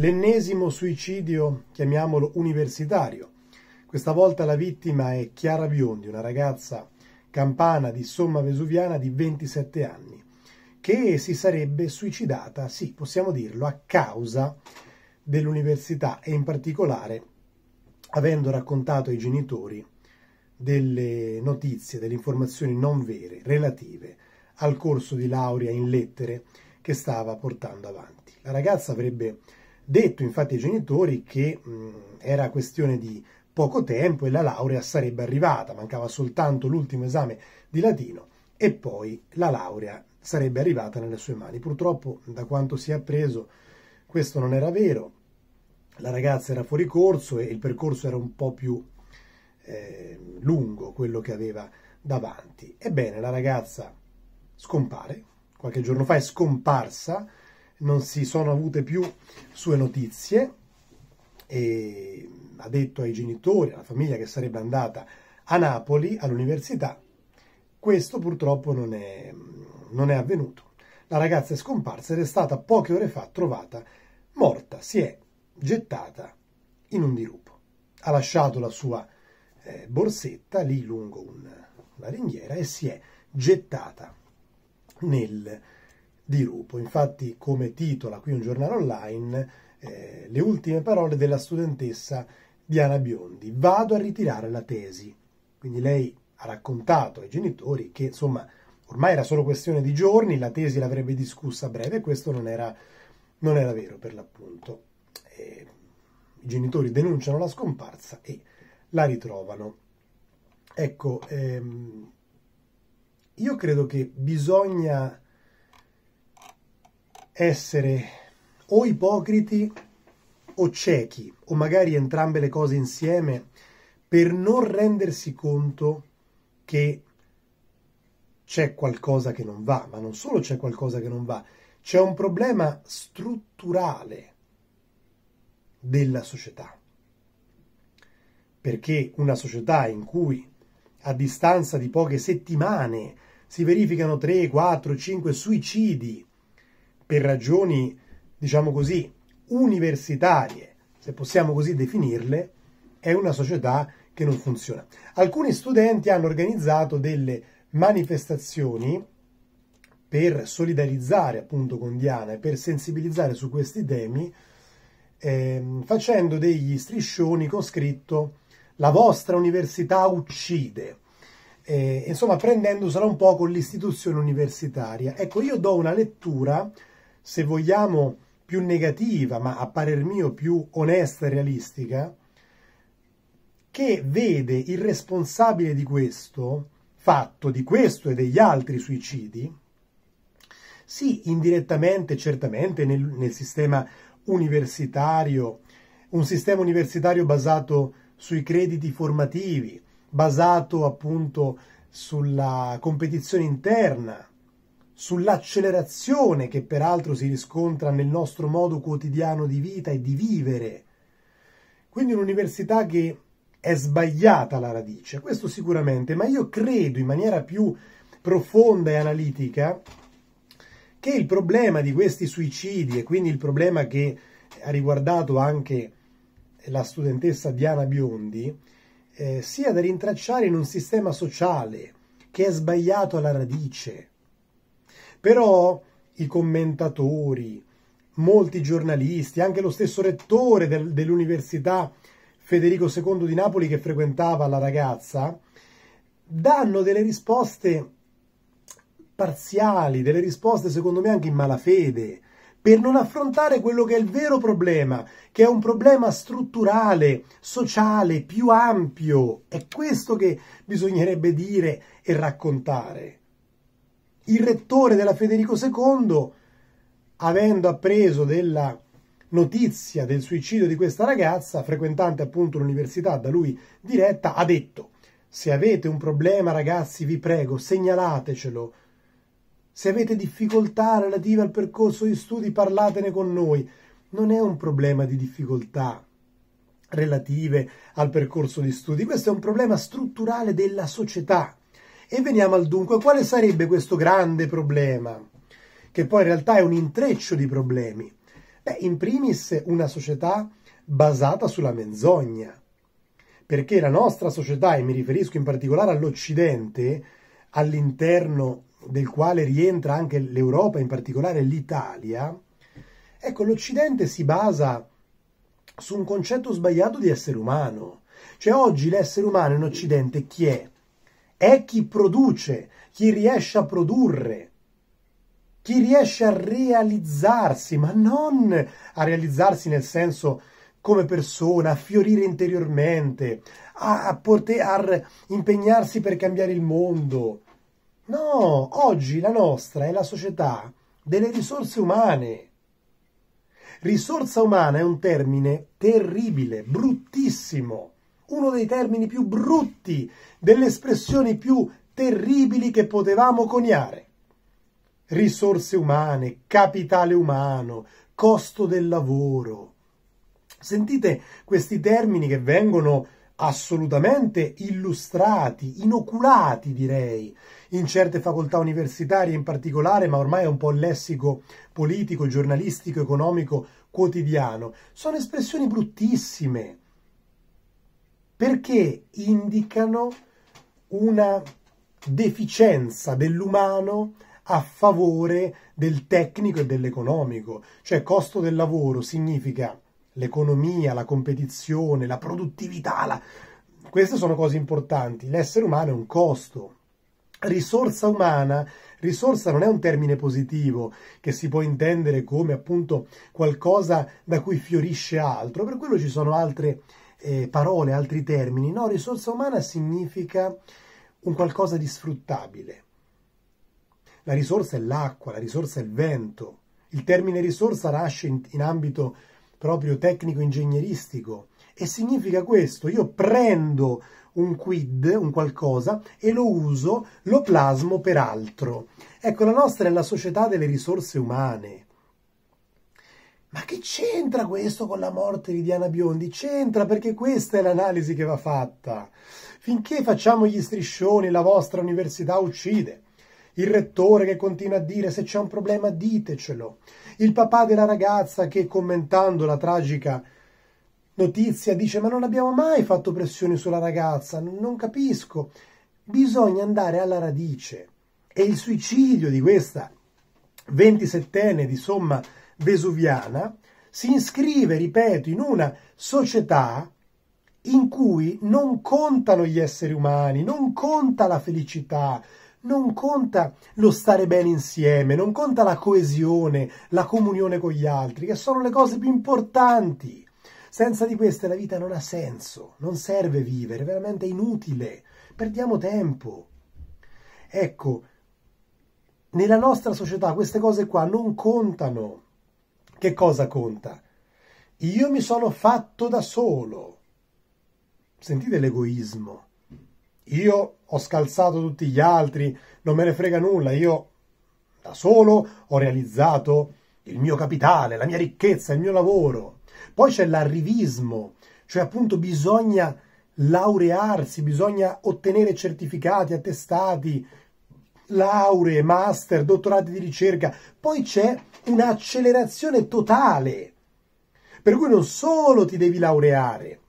L'ennesimo suicidio, chiamiamolo universitario. Questa volta la vittima è Chiara Biondi, una ragazza campana di Somma Vesuviana di 27 anni, che si sarebbe suicidata, sì, possiamo dirlo, a causa dell'università e in particolare avendo raccontato ai genitori delle notizie, delle informazioni non vere relative al corso di laurea in lettere che stava portando avanti. La ragazza avrebbe detto infatti ai genitori che mh, era questione di poco tempo e la laurea sarebbe arrivata, mancava soltanto l'ultimo esame di latino e poi la laurea sarebbe arrivata nelle sue mani. Purtroppo, da quanto si è appreso, questo non era vero. La ragazza era fuori corso e il percorso era un po' più eh, lungo quello che aveva davanti. Ebbene, la ragazza scompare, qualche giorno fa è scomparsa, non si sono avute più sue notizie e ha detto ai genitori, alla famiglia che sarebbe andata a Napoli, all'università. Questo purtroppo non è, non è avvenuto. La ragazza è scomparsa ed è stata poche ore fa trovata morta, si è gettata in un dirupo. Ha lasciato la sua eh, borsetta lì lungo un, una ringhiera e si è gettata nel dirupo di lupo. Infatti, come titola qui un giornale online, eh, le ultime parole della studentessa Diana Biondi, vado a ritirare la tesi. Quindi lei ha raccontato ai genitori che, insomma, ormai era solo questione di giorni, la tesi l'avrebbe discussa a breve, e questo non era, non era vero per l'appunto. Eh, I genitori denunciano la scomparsa e la ritrovano. Ecco, ehm, io credo che bisogna essere o ipocriti o ciechi, o magari entrambe le cose insieme, per non rendersi conto che c'è qualcosa che non va, ma non solo c'è qualcosa che non va, c'è un problema strutturale della società. Perché una società in cui a distanza di poche settimane si verificano 3, 4, 5 suicidi per ragioni, diciamo così, universitarie, se possiamo così definirle, è una società che non funziona. Alcuni studenti hanno organizzato delle manifestazioni per solidarizzare appunto con Diana e per sensibilizzare su questi temi eh, facendo degli striscioni con scritto la vostra università uccide eh, insomma prendendosela un po' con l'istituzione universitaria ecco io do una lettura se vogliamo, più negativa, ma a parer mio più onesta e realistica, che vede il responsabile di questo fatto, di questo e degli altri suicidi, sì, indirettamente, certamente nel, nel sistema universitario, un sistema universitario basato sui crediti formativi, basato appunto sulla competizione interna, sull'accelerazione che peraltro si riscontra nel nostro modo quotidiano di vita e di vivere. Quindi un'università che è sbagliata alla radice, questo sicuramente, ma io credo in maniera più profonda e analitica che il problema di questi suicidi e quindi il problema che ha riguardato anche la studentessa Diana Biondi eh, sia da rintracciare in un sistema sociale che è sbagliato alla radice però i commentatori, molti giornalisti, anche lo stesso rettore del, dell'università Federico II di Napoli che frequentava la ragazza, danno delle risposte parziali, delle risposte secondo me anche in malafede, per non affrontare quello che è il vero problema, che è un problema strutturale, sociale, più ampio. È questo che bisognerebbe dire e raccontare il rettore della Federico II, avendo appreso della notizia del suicidio di questa ragazza, frequentante appunto l'università da lui diretta, ha detto se avete un problema ragazzi vi prego segnalatecelo, se avete difficoltà relative al percorso di studi parlatene con noi, non è un problema di difficoltà relative al percorso di studi, questo è un problema strutturale della società e veniamo al dunque, quale sarebbe questo grande problema? Che poi in realtà è un intreccio di problemi. Beh, in primis una società basata sulla menzogna, perché la nostra società, e mi riferisco in particolare all'Occidente, all'interno del quale rientra anche l'Europa, in particolare l'Italia, ecco, l'Occidente si basa su un concetto sbagliato di essere umano. Cioè oggi l'essere umano in Occidente chi è? è chi produce, chi riesce a produrre, chi riesce a realizzarsi, ma non a realizzarsi nel senso come persona, a fiorire interiormente, a, a impegnarsi per cambiare il mondo. No, oggi la nostra è la società delle risorse umane. Risorsa umana è un termine terribile, bruttissimo uno dei termini più brutti, delle espressioni più terribili che potevamo coniare. Risorse umane, capitale umano, costo del lavoro. Sentite questi termini che vengono assolutamente illustrati, inoculati direi, in certe facoltà universitarie in particolare, ma ormai è un po' il lessico politico, giornalistico, economico, quotidiano. Sono espressioni bruttissime, perché indicano una deficienza dell'umano a favore del tecnico e dell'economico, cioè costo del lavoro significa l'economia, la competizione, la produttività, la... queste sono cose importanti, l'essere umano è un costo. Risorsa umana, risorsa non è un termine positivo che si può intendere come appunto qualcosa da cui fiorisce altro, per quello ci sono altre eh, parole, altri termini. No, risorsa umana significa un qualcosa di sfruttabile. La risorsa è l'acqua, la risorsa è il vento. Il termine risorsa nasce in, in ambito proprio tecnico-ingegneristico e significa questo, io prendo un quid, un qualcosa, e lo uso, lo plasmo per altro. Ecco, la nostra è la società delle risorse umane, ma che c'entra questo con la morte di Diana Biondi? C'entra perché questa è l'analisi che va fatta. Finché facciamo gli striscioni, la vostra università uccide. Il rettore che continua a dire se c'è un problema ditecelo. Il papà della ragazza che commentando la tragica notizia dice ma non abbiamo mai fatto pressioni sulla ragazza, non capisco. Bisogna andare alla radice. E il suicidio di questa 27enne di somma vesuviana, si iscrive, ripeto, in una società in cui non contano gli esseri umani, non conta la felicità, non conta lo stare bene insieme, non conta la coesione, la comunione con gli altri, che sono le cose più importanti. Senza di queste la vita non ha senso, non serve vivere, è veramente inutile, perdiamo tempo. Ecco, nella nostra società queste cose qua non contano. Che cosa conta? Io mi sono fatto da solo. Sentite l'egoismo. Io ho scalzato tutti gli altri, non me ne frega nulla, io da solo ho realizzato il mio capitale, la mia ricchezza, il mio lavoro. Poi c'è l'arrivismo, cioè appunto bisogna laurearsi, bisogna ottenere certificati, attestati, lauree, master, dottorati di ricerca, poi c'è un'accelerazione totale, per cui non solo ti devi laureare,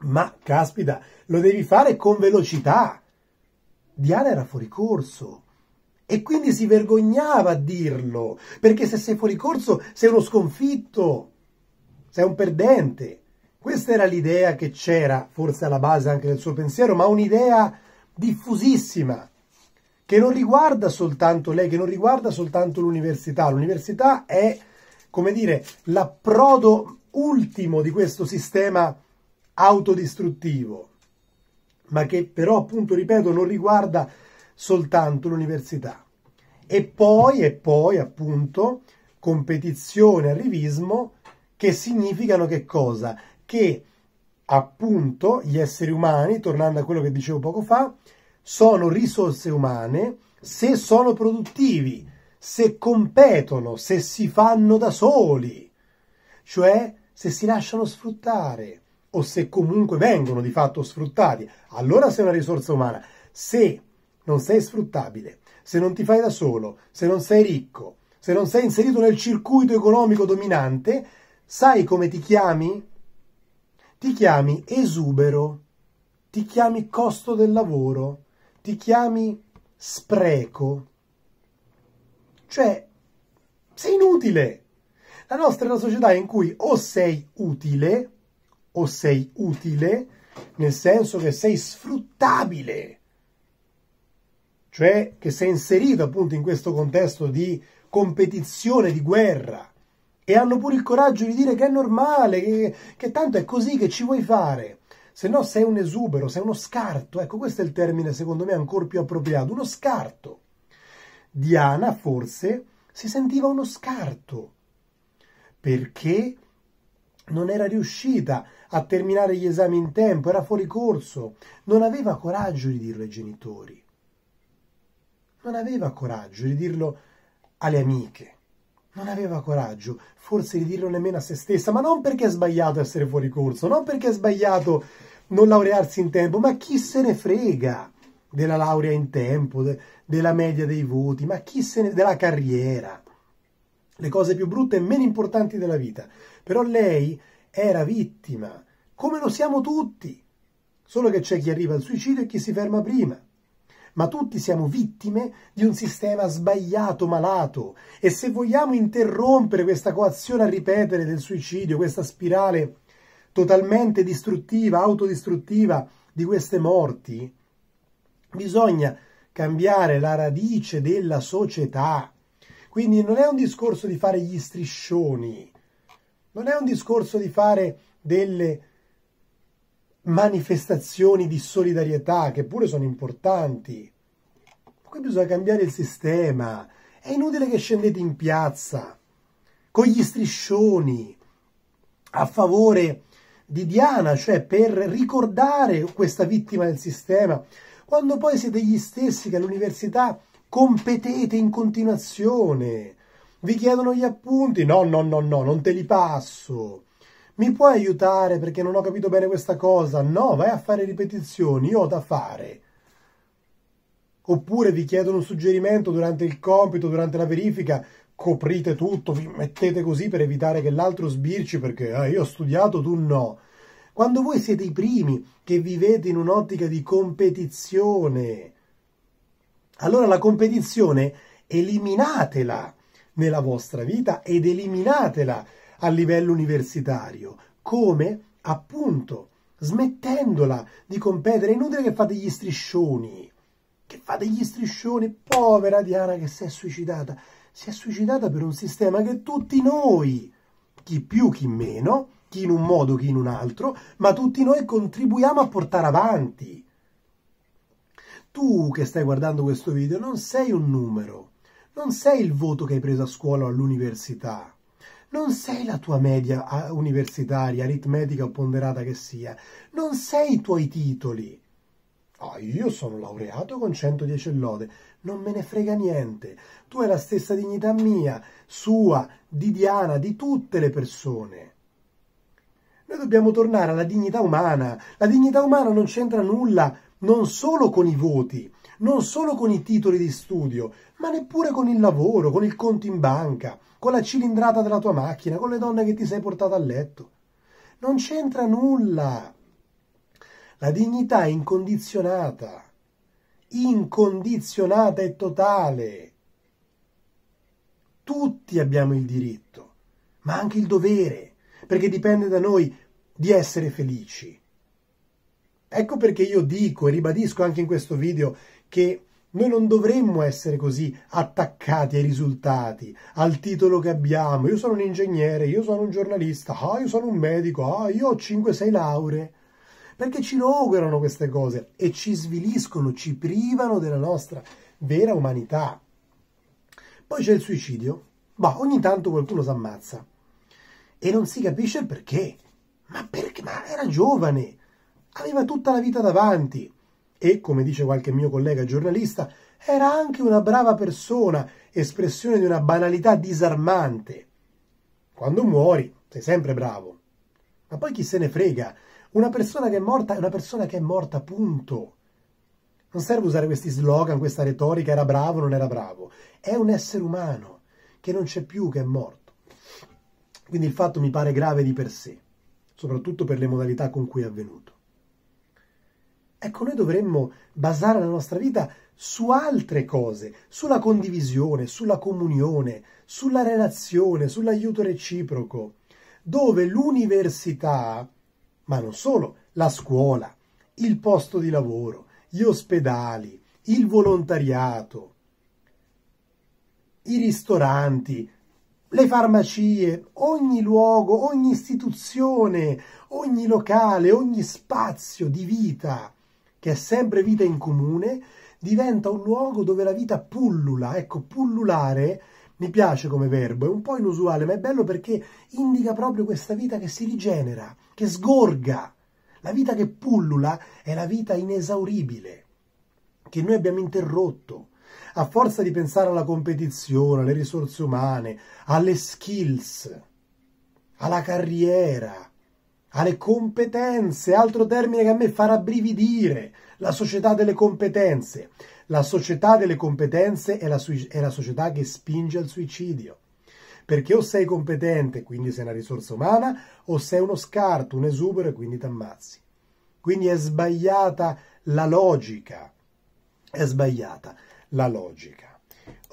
ma caspita, lo devi fare con velocità. Diana era fuori corso e quindi si vergognava a dirlo, perché se sei fuori corso sei uno sconfitto, sei un perdente. Questa era l'idea che c'era, forse alla base anche del suo pensiero, ma un'idea diffusissima che non riguarda soltanto lei, che non riguarda soltanto l'università. L'università è, come dire, l'approdo ultimo di questo sistema autodistruttivo, ma che però, appunto, ripeto, non riguarda soltanto l'università. E poi, e poi, appunto, competizione, arrivismo, che significano che cosa? Che, appunto, gli esseri umani, tornando a quello che dicevo poco fa, sono risorse umane se sono produttivi, se competono, se si fanno da soli, cioè se si lasciano sfruttare o se comunque vengono di fatto sfruttati, allora sei una risorsa umana. Se non sei sfruttabile, se non ti fai da solo, se non sei ricco, se non sei inserito nel circuito economico dominante, sai come ti chiami? Ti chiami esubero, ti chiami costo del lavoro ti chiami spreco. Cioè, sei inutile. La nostra è una società in cui o sei utile, o sei utile, nel senso che sei sfruttabile, cioè che sei inserito appunto in questo contesto di competizione, di guerra, e hanno pure il coraggio di dire che è normale, che, che tanto è così che ci vuoi fare se no sei un esubero, sei uno scarto. Ecco, questo è il termine secondo me ancora più appropriato, uno scarto. Diana forse si sentiva uno scarto perché non era riuscita a terminare gli esami in tempo, era fuori corso, non aveva coraggio di dirlo ai genitori, non aveva coraggio di dirlo alle amiche, non aveva coraggio forse di dirlo nemmeno a se stessa, ma non perché è sbagliato essere fuori corso, non perché è sbagliato non laurearsi in tempo, ma chi se ne frega della laurea in tempo, de, della media dei voti, ma chi se ne della carriera, le cose più brutte e meno importanti della vita. Però lei era vittima, come lo siamo tutti, solo che c'è chi arriva al suicidio e chi si ferma prima ma tutti siamo vittime di un sistema sbagliato, malato. E se vogliamo interrompere questa coazione a ripetere del suicidio, questa spirale totalmente distruttiva, autodistruttiva di queste morti, bisogna cambiare la radice della società. Quindi non è un discorso di fare gli striscioni, non è un discorso di fare delle manifestazioni di solidarietà che pure sono importanti. Qui bisogna cambiare il sistema. È inutile che scendete in piazza con gli striscioni a favore di Diana, cioè per ricordare questa vittima del sistema, quando poi siete gli stessi che all'università competete in continuazione, vi chiedono gli appunti, no, no, no, no, non te li passo, mi puoi aiutare perché non ho capito bene questa cosa, no, vai a fare ripetizioni, io ho da fare. Oppure vi chiedono un suggerimento durante il compito, durante la verifica, coprite tutto, vi mettete così per evitare che l'altro sbirci perché eh, io ho studiato, tu no. Quando voi siete i primi che vivete in un'ottica di competizione, allora la competizione eliminatela nella vostra vita ed eliminatela a livello universitario. Come? Appunto, smettendola di competere. È inutile che fate gli striscioni. Che fate gli striscioni. Povera Diana che si è suicidata si è suicidata per un sistema che tutti noi, chi più chi meno, chi in un modo chi in un altro, ma tutti noi contribuiamo a portare avanti. Tu che stai guardando questo video non sei un numero, non sei il voto che hai preso a scuola o all'università, non sei la tua media universitaria, aritmetica o ponderata che sia, non sei i tuoi titoli, Oh, io sono laureato con 110 lode, non me ne frega niente. Tu hai la stessa dignità mia, sua, di Diana, di tutte le persone. Noi dobbiamo tornare alla dignità umana. La dignità umana non c'entra nulla non solo con i voti, non solo con i titoli di studio, ma neppure con il lavoro, con il conto in banca, con la cilindrata della tua macchina, con le donne che ti sei portato a letto. Non c'entra nulla. La dignità è incondizionata, incondizionata e totale. Tutti abbiamo il diritto, ma anche il dovere, perché dipende da noi di essere felici. Ecco perché io dico e ribadisco anche in questo video che noi non dovremmo essere così attaccati ai risultati, al titolo che abbiamo. Io sono un ingegnere, io sono un giornalista, ah, io sono un medico, ah, io ho 5-6 lauree perché ci logorano queste cose e ci sviliscono, ci privano della nostra vera umanità. Poi c'è il suicidio, ma ogni tanto qualcuno si ammazza e non si capisce il perché. Ma perché? Ma era giovane, aveva tutta la vita davanti e, come dice qualche mio collega giornalista, era anche una brava persona, espressione di una banalità disarmante. Quando muori sei sempre bravo. Ma poi chi se ne frega una persona che è morta è una persona che è morta, punto. Non serve usare questi slogan, questa retorica, era bravo, non era bravo. È un essere umano che non c'è più, che è morto. Quindi il fatto mi pare grave di per sé, soprattutto per le modalità con cui è avvenuto. Ecco, noi dovremmo basare la nostra vita su altre cose, sulla condivisione, sulla comunione, sulla relazione, sull'aiuto reciproco, dove l'università ma non solo, la scuola, il posto di lavoro, gli ospedali, il volontariato, i ristoranti, le farmacie, ogni luogo, ogni istituzione, ogni locale, ogni spazio di vita, che è sempre vita in comune, diventa un luogo dove la vita pullula, ecco, pullulare mi piace come verbo, è un po' inusuale, ma è bello perché indica proprio questa vita che si rigenera, che sgorga. La vita che pullula è la vita inesauribile, che noi abbiamo interrotto. A forza di pensare alla competizione, alle risorse umane, alle skills, alla carriera, alle competenze, altro termine che a me fa rabbrividire, la società delle competenze. La società delle competenze è la, è la società che spinge al suicidio perché o sei competente, quindi sei una risorsa umana, o sei uno scarto, un esubero e quindi ti ammazzi. Quindi è sbagliata la logica. È sbagliata la logica.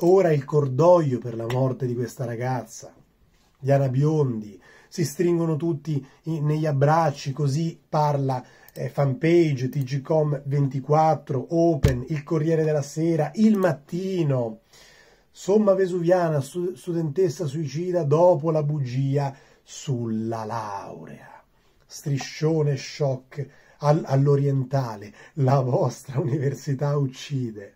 Ora il cordoglio per la morte di questa ragazza, Diana Biondi, si stringono tutti negli abbracci, così parla eh, Fanpage, TGCom24, Open, Il Corriere della Sera, Il Mattino, Somma Vesuviana, su, studentessa suicida dopo la bugia sulla laurea, Striscione shock all, all'orientale, la vostra università uccide.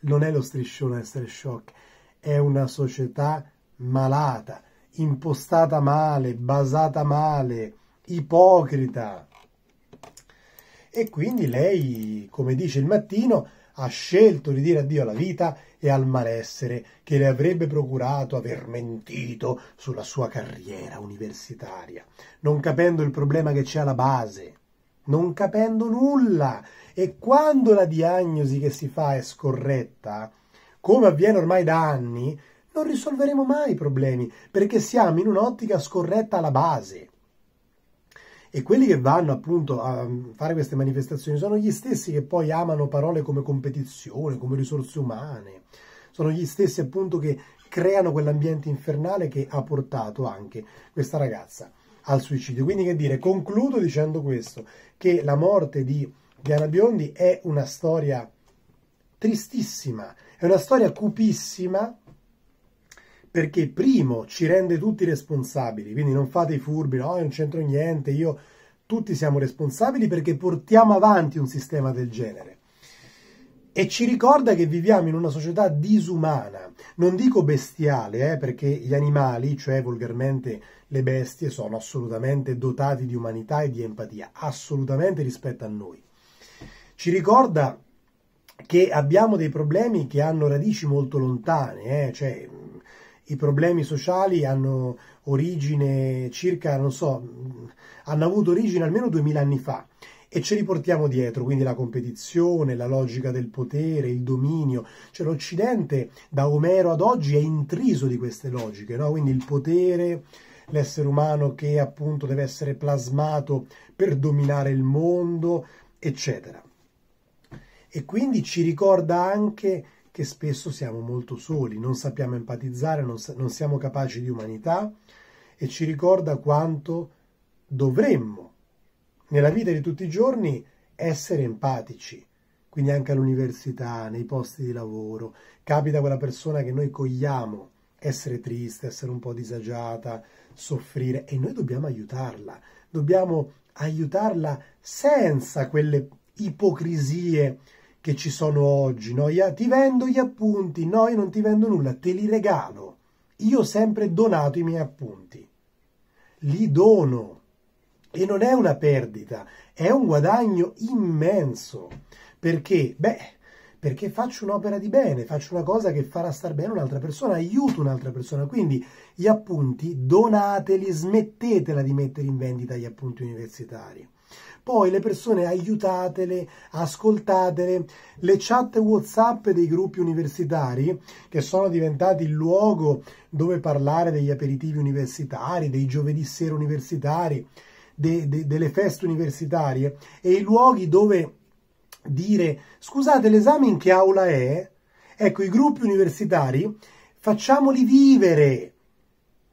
Non è lo striscione a essere shock, è una società malata, impostata male, basata male, ipocrita e quindi lei, come dice il mattino, ha scelto di dire addio alla vita e al malessere che le avrebbe procurato aver mentito sulla sua carriera universitaria, non capendo il problema che c'è alla base, non capendo nulla. E quando la diagnosi che si fa è scorretta, come avviene ormai da anni, non risolveremo mai i problemi perché siamo in un'ottica scorretta alla base e quelli che vanno appunto a fare queste manifestazioni sono gli stessi che poi amano parole come competizione, come risorse umane, sono gli stessi appunto che creano quell'ambiente infernale che ha portato anche questa ragazza al suicidio. Quindi che dire, concludo dicendo questo, che la morte di Diana Biondi è una storia tristissima, è una storia cupissima perché primo ci rende tutti responsabili, quindi non fate i furbi, no, non c'entro niente, io tutti siamo responsabili perché portiamo avanti un sistema del genere. E ci ricorda che viviamo in una società disumana, non dico bestiale, eh, perché gli animali, cioè volgarmente le bestie, sono assolutamente dotati di umanità e di empatia, assolutamente rispetto a noi. Ci ricorda che abbiamo dei problemi che hanno radici molto lontane, eh, cioè i problemi sociali hanno origine circa, non so, hanno avuto origine almeno 2000 anni fa e ce li portiamo dietro, quindi la competizione, la logica del potere, il dominio, cioè l'Occidente da Omero ad oggi è intriso di queste logiche, no? quindi il potere, l'essere umano che appunto deve essere plasmato per dominare il mondo, eccetera. E quindi ci ricorda anche che spesso siamo molto soli, non sappiamo empatizzare, non, non siamo capaci di umanità e ci ricorda quanto dovremmo nella vita di tutti i giorni essere empatici, quindi anche all'università, nei posti di lavoro, capita quella persona che noi cogliamo essere triste, essere un po' disagiata, soffrire e noi dobbiamo aiutarla, dobbiamo aiutarla senza quelle ipocrisie che ci sono oggi, no? ti vendo gli appunti, no io non ti vendo nulla, te li regalo, io ho sempre donato i miei appunti, li dono e non è una perdita, è un guadagno immenso, perché, beh, perché faccio un'opera di bene, faccio una cosa che farà star bene un'altra persona, aiuto un'altra persona. Quindi gli appunti donateli, smettetela di mettere in vendita gli appunti universitari poi le persone aiutatele, ascoltatele. Le chat WhatsApp dei gruppi universitari, che sono diventati il luogo dove parlare degli aperitivi universitari, dei giovedì sera universitari, de, de, delle feste universitarie, e i luoghi dove dire scusate l'esame in che aula è? Ecco, i gruppi universitari facciamoli vivere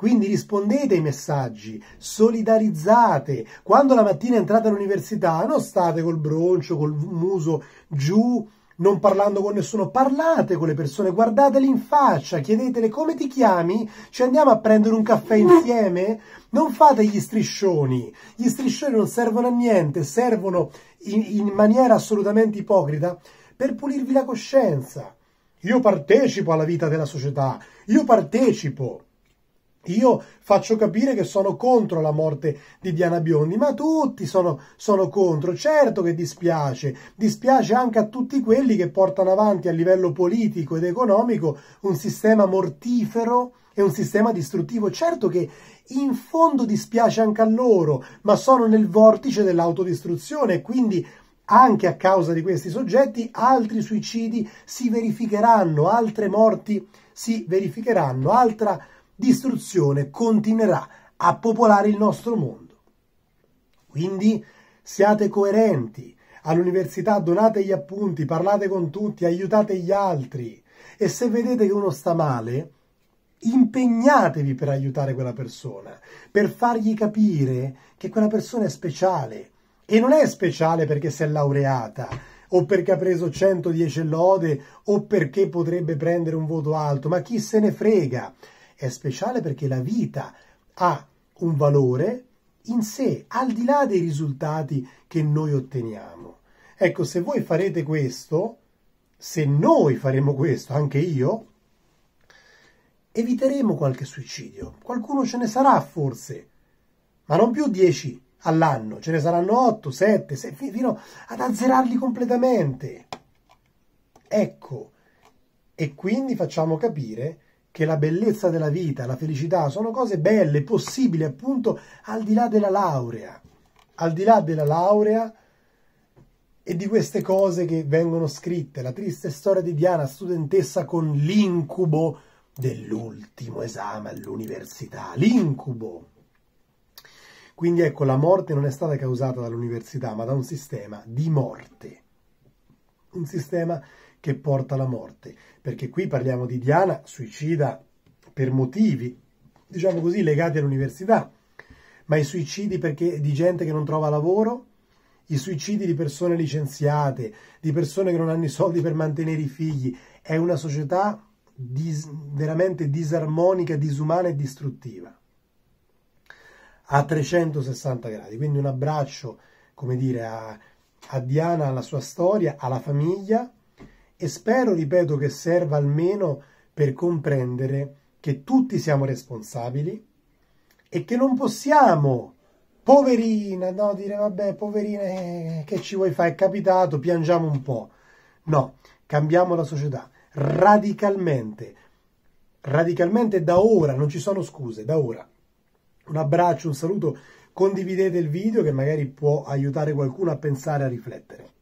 quindi rispondete ai messaggi, solidarizzate. Quando la mattina entrate all'università non state col broncio, col muso giù, non parlando con nessuno, parlate con le persone, guardateli in faccia, chiedetele come ti chiami, ci andiamo a prendere un caffè mm. insieme? Non fate gli striscioni, gli striscioni non servono a niente, servono in, in maniera assolutamente ipocrita per pulirvi la coscienza. Io partecipo alla vita della società, io partecipo. Io faccio capire che sono contro la morte di Diana Biondi, ma tutti sono, sono, contro. Certo che dispiace, dispiace anche a tutti quelli che portano avanti a livello politico ed economico un sistema mortifero e un sistema distruttivo. Certo che in fondo dispiace anche a loro, ma sono nel vortice dell'autodistruzione e quindi anche a causa di questi soggetti altri suicidi si verificheranno, altre morti si verificheranno, altra distruzione continuerà a popolare il nostro mondo. Quindi siate coerenti, all'università donate gli appunti, parlate con tutti, aiutate gli altri e se vedete che uno sta male, impegnatevi per aiutare quella persona, per fargli capire che quella persona è speciale e non è speciale perché si è laureata o perché ha preso 110 lode o perché potrebbe prendere un voto alto, ma chi se ne frega? è speciale perché la vita ha un valore in sé, al di là dei risultati che noi otteniamo. Ecco, se voi farete questo, se noi faremo questo, anche io, eviteremo qualche suicidio. Qualcuno ce ne sarà forse, ma non più dieci all'anno, ce ne saranno otto, sette, 6, fino ad azzerarli completamente. Ecco, e quindi facciamo capire che la bellezza della vita, la felicità sono cose belle, possibili appunto al di là della laurea, al di là della laurea e di queste cose che vengono scritte, la triste storia di Diana, studentessa con l'incubo dell'ultimo esame all'università, l'incubo. Quindi ecco, la morte non è stata causata dall'università, ma da un sistema di morte, un sistema che porta alla morte, perché qui parliamo di Diana suicida per motivi, diciamo così, legati all'università, ma i suicidi perché, di gente che non trova lavoro, i suicidi di persone licenziate, di persone che non hanno i soldi per mantenere i figli, è una società dis, veramente disarmonica, disumana e distruttiva a 360 gradi. Quindi un abbraccio, come dire, a, a Diana, alla sua storia, alla famiglia e spero, ripeto, che serva almeno per comprendere che tutti siamo responsabili e che non possiamo, poverina, no, dire vabbè, poverina, eh, che ci vuoi fare, è capitato, piangiamo un po'. No, cambiamo la società radicalmente, radicalmente da ora, non ci sono scuse, da ora. Un abbraccio, un saluto, condividete il video che magari può aiutare qualcuno a pensare, a riflettere.